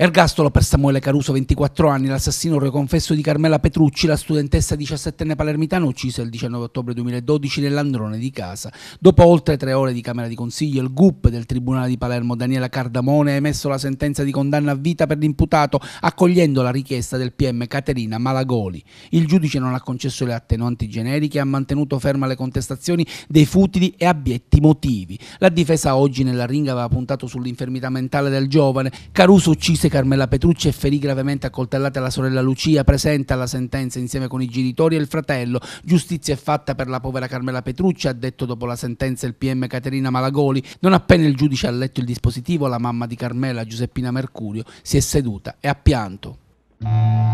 Ergastolo per Samuele Caruso, 24 anni, l'assassino reconfesso di Carmela Petrucci, la studentessa 17enne palermitana uccisa il 19 ottobre 2012 nell'androne di casa. Dopo oltre tre ore di Camera di Consiglio, il GUP del Tribunale di Palermo Daniela Cardamone ha emesso la sentenza di condanna a vita per l'imputato, accogliendo la richiesta del PM Caterina Malagoli. Il giudice non ha concesso le attenuanti generiche e ha mantenuto ferma le contestazioni dei futili e abietti motivi. La difesa oggi nella ringa aveva puntato sull'infermità mentale del giovane. Caruso uccise cause Carmela Petrucci e ferì gravemente accoltellata la sorella Lucia, presenta la sentenza insieme con i genitori e il fratello. Giustizia è fatta per la povera Carmela Petrucci, ha detto dopo la sentenza il PM Caterina Malagoli. Non appena il giudice ha letto il dispositivo, la mamma di Carmela, Giuseppina Mercurio, si è seduta e ha pianto.